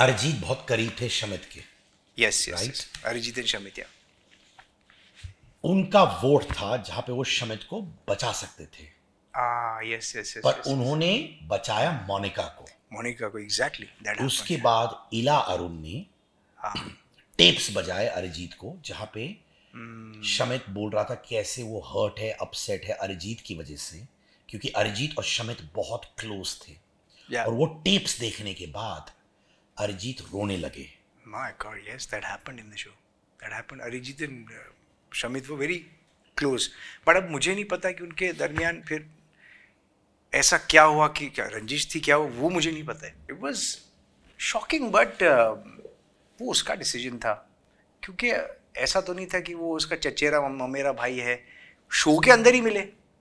अरिजीत बहुत करीब थे शमित के yes right Arijit and Shamit या उनका वोट था जहां पे वो शमित को बचा सकते थे यस ah, यस पर yes, उन्होंने yes. बचाया मोनिका को मोनिका को एग्जैक्टली exactly, उसके बाद इला अरुण ने टेप्स ah. बजाए अरिजीत को जहां पे hmm. शमित बोल रहा था कैसे वो हर्ट है अपसेट है अरिजीत की वजह से क्योंकि अरिजीत और शमित बहुत क्लोज थे yeah. और वो टेप्स देखने के बाद अरिजीत रोने लगे My God, yes, that happened in the show. That happened. Arijit and uh, Shamit were very अब मुझे नहीं पता कि उनके दरमियान फिर ऐसा क्या हुआ कि क्या रंजिश थी क्या हुआ वो मुझे नहीं पता है इट वॉज शॉकिंग बट वो उसका डिसीजन था क्योंकि ऐसा तो नहीं था कि वो उसका चचेरा ममेरा भाई है शो के अंदर ही मिले